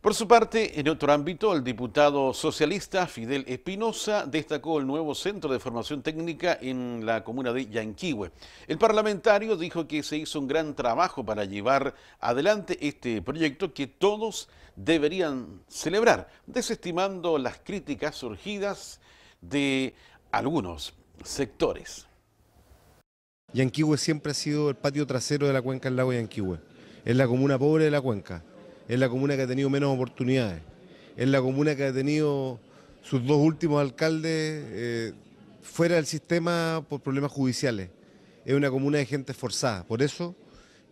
Por su parte, en otro ámbito, el diputado socialista Fidel Espinosa destacó el nuevo centro de formación técnica en la comuna de Yanquihue. El parlamentario dijo que se hizo un gran trabajo para llevar adelante este proyecto que todos deberían celebrar, desestimando las críticas surgidas de algunos sectores. Yanquihue siempre ha sido el patio trasero de la cuenca del lago Yanquihue. Es la comuna pobre de la cuenca es la comuna que ha tenido menos oportunidades, es la comuna que ha tenido sus dos últimos alcaldes eh, fuera del sistema por problemas judiciales. Es una comuna de gente forzada. Por eso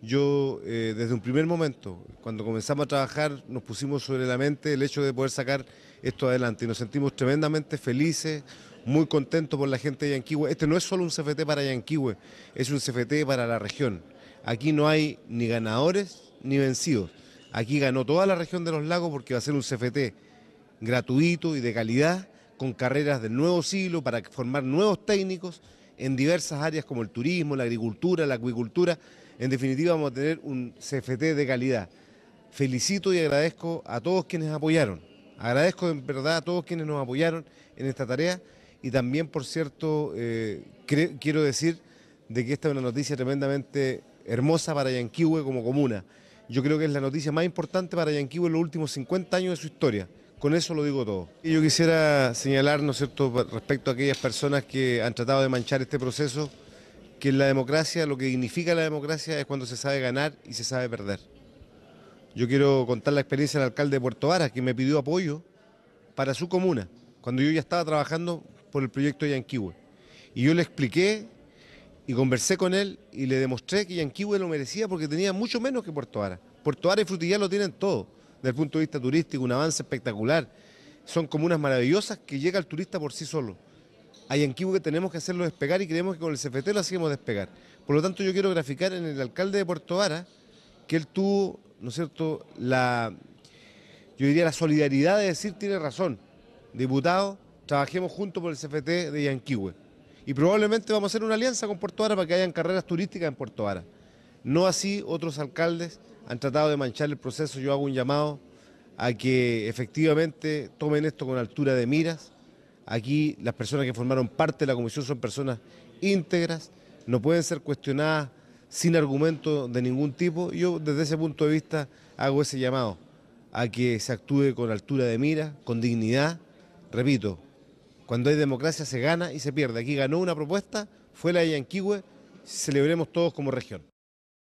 yo eh, desde un primer momento, cuando comenzamos a trabajar, nos pusimos sobre la mente el hecho de poder sacar esto adelante y nos sentimos tremendamente felices, muy contentos por la gente de Yanquihue. Este no es solo un CFT para Yanquihue, es un CFT para la región. Aquí no hay ni ganadores ni vencidos. Aquí ganó toda la región de los lagos porque va a ser un CFT gratuito y de calidad, con carreras del nuevo siglo para formar nuevos técnicos en diversas áreas como el turismo, la agricultura, la acuicultura. En definitiva vamos a tener un CFT de calidad. Felicito y agradezco a todos quienes apoyaron. Agradezco en verdad a todos quienes nos apoyaron en esta tarea y también, por cierto, eh, quiero decir de que esta es una noticia tremendamente hermosa para Yanquihue como comuna. Yo creo que es la noticia más importante para Yanquivo en los últimos 50 años de su historia. Con eso lo digo todo. yo quisiera señalar, ¿no es cierto?, respecto a aquellas personas que han tratado de manchar este proceso, que la democracia, lo que significa la democracia es cuando se sabe ganar y se sabe perder. Yo quiero contar la experiencia del alcalde de Puerto Varas, que me pidió apoyo para su comuna, cuando yo ya estaba trabajando por el proyecto de Y yo le expliqué y conversé con él y le demostré que Yanquihue lo merecía porque tenía mucho menos que Puerto Ara. Puerto Ara y Frutillar lo tienen todo, desde el punto de vista turístico, un avance espectacular. Son comunas maravillosas que llega el turista por sí solo. A que tenemos que hacerlo despegar y creemos que con el CFT lo hacemos despegar. Por lo tanto, yo quiero graficar en el alcalde de Puerto Ara que él tuvo, ¿no es cierto?, la, yo diría la solidaridad de decir tiene razón. Diputado, trabajemos juntos por el CFT de Yanquihue y probablemente vamos a hacer una alianza con Puerto Vara para que hayan carreras turísticas en Puerto Vara. No así otros alcaldes han tratado de manchar el proceso. Yo hago un llamado a que efectivamente tomen esto con altura de miras. Aquí las personas que formaron parte de la comisión son personas íntegras, no pueden ser cuestionadas sin argumento de ningún tipo. Yo desde ese punto de vista hago ese llamado a que se actúe con altura de miras, con dignidad, repito, cuando hay democracia se gana y se pierde. Aquí ganó una propuesta, fue la de Yanquihue, celebremos todos como región.